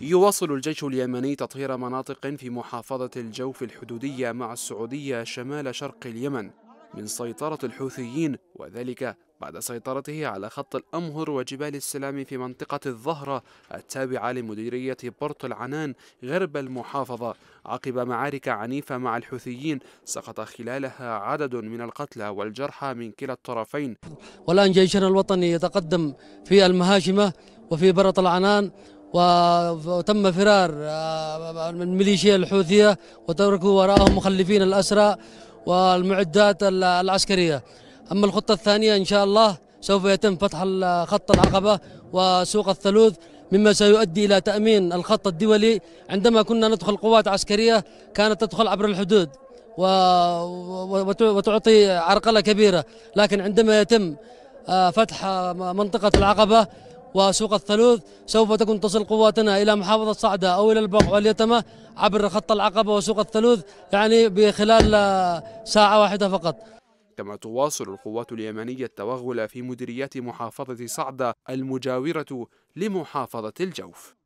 يواصل الجيش اليمني تطهير مناطق في محافظة الجوف الحدودية مع السعودية شمال شرق اليمن من سيطرة الحوثيين وذلك بعد سيطرته على خط الأمهر وجبال السلام في منطقة الظهرة التابعة لمديرية بورت العنان غرب المحافظة عقب معارك عنيفة مع الحوثيين سقط خلالها عدد من القتلى والجرحى من كلا الطرفين والآن جيشنا الوطني يتقدم في المهاشمة وفي برط العنان وتم فرار الميليشيا آه، الحوثية وتركوا وراءهم مخلفين الأسرى والمعدات العسكرية أما الخطة الثانية إن شاء الله سوف يتم فتح خط العقبة وسوق الثلوث مما سيؤدي إلى تأمين الخط الدولي عندما كنا ندخل قوات عسكرية كانت تدخل عبر الحدود وتعطي عرقلة كبيرة لكن عندما يتم آه، فتح منطقة العقبة وسوق الثلوث سوف تكون تصل قواتنا إلى محافظة صعدة أو إلى البق واليتمة عبر خط العقبة وسوق الثلوث يعني بخلال آه، ساعة واحدة فقط كما تواصل القوات اليمنية التوغل في مديريات محافظة صعدة المجاورة لمحافظة الجوف